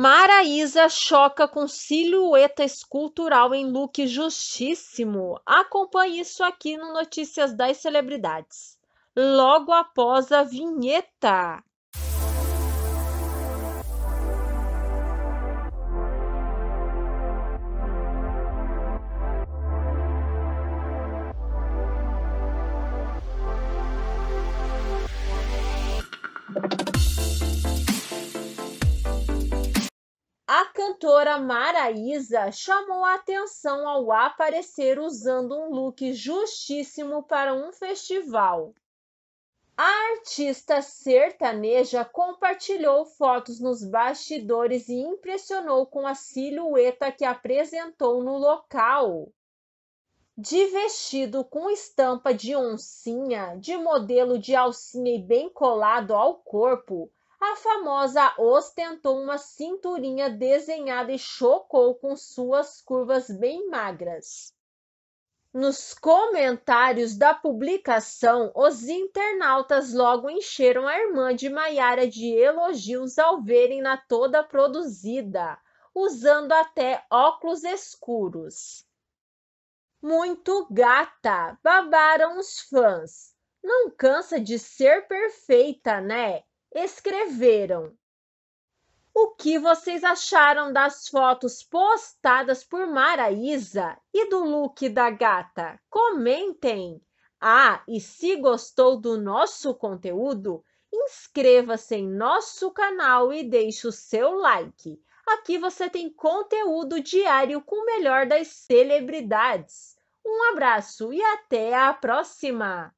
Maraísa choca com silhueta escultural em look justíssimo. Acompanhe isso aqui no Notícias das Celebridades. Logo após a vinheta. A cantora Maraísa chamou a atenção ao aparecer usando um look justíssimo para um festival. A artista sertaneja compartilhou fotos nos bastidores e impressionou com a silhueta que apresentou no local. De vestido com estampa de oncinha, de modelo de alcinha e bem colado ao corpo, a famosa ostentou uma cinturinha desenhada e chocou com suas curvas bem magras. Nos comentários da publicação, os internautas logo encheram a irmã de Maiara de elogios ao verem na toda produzida, usando até óculos escuros. Muito gata, babaram os fãs. Não cansa de ser perfeita, né? escreveram: O que vocês acharam das fotos postadas por Maraísa e do look da gata? Comentem! Ah, e se gostou do nosso conteúdo, inscreva-se em nosso canal e deixe o seu like. Aqui você tem conteúdo diário com o melhor das celebridades. Um abraço e até a próxima!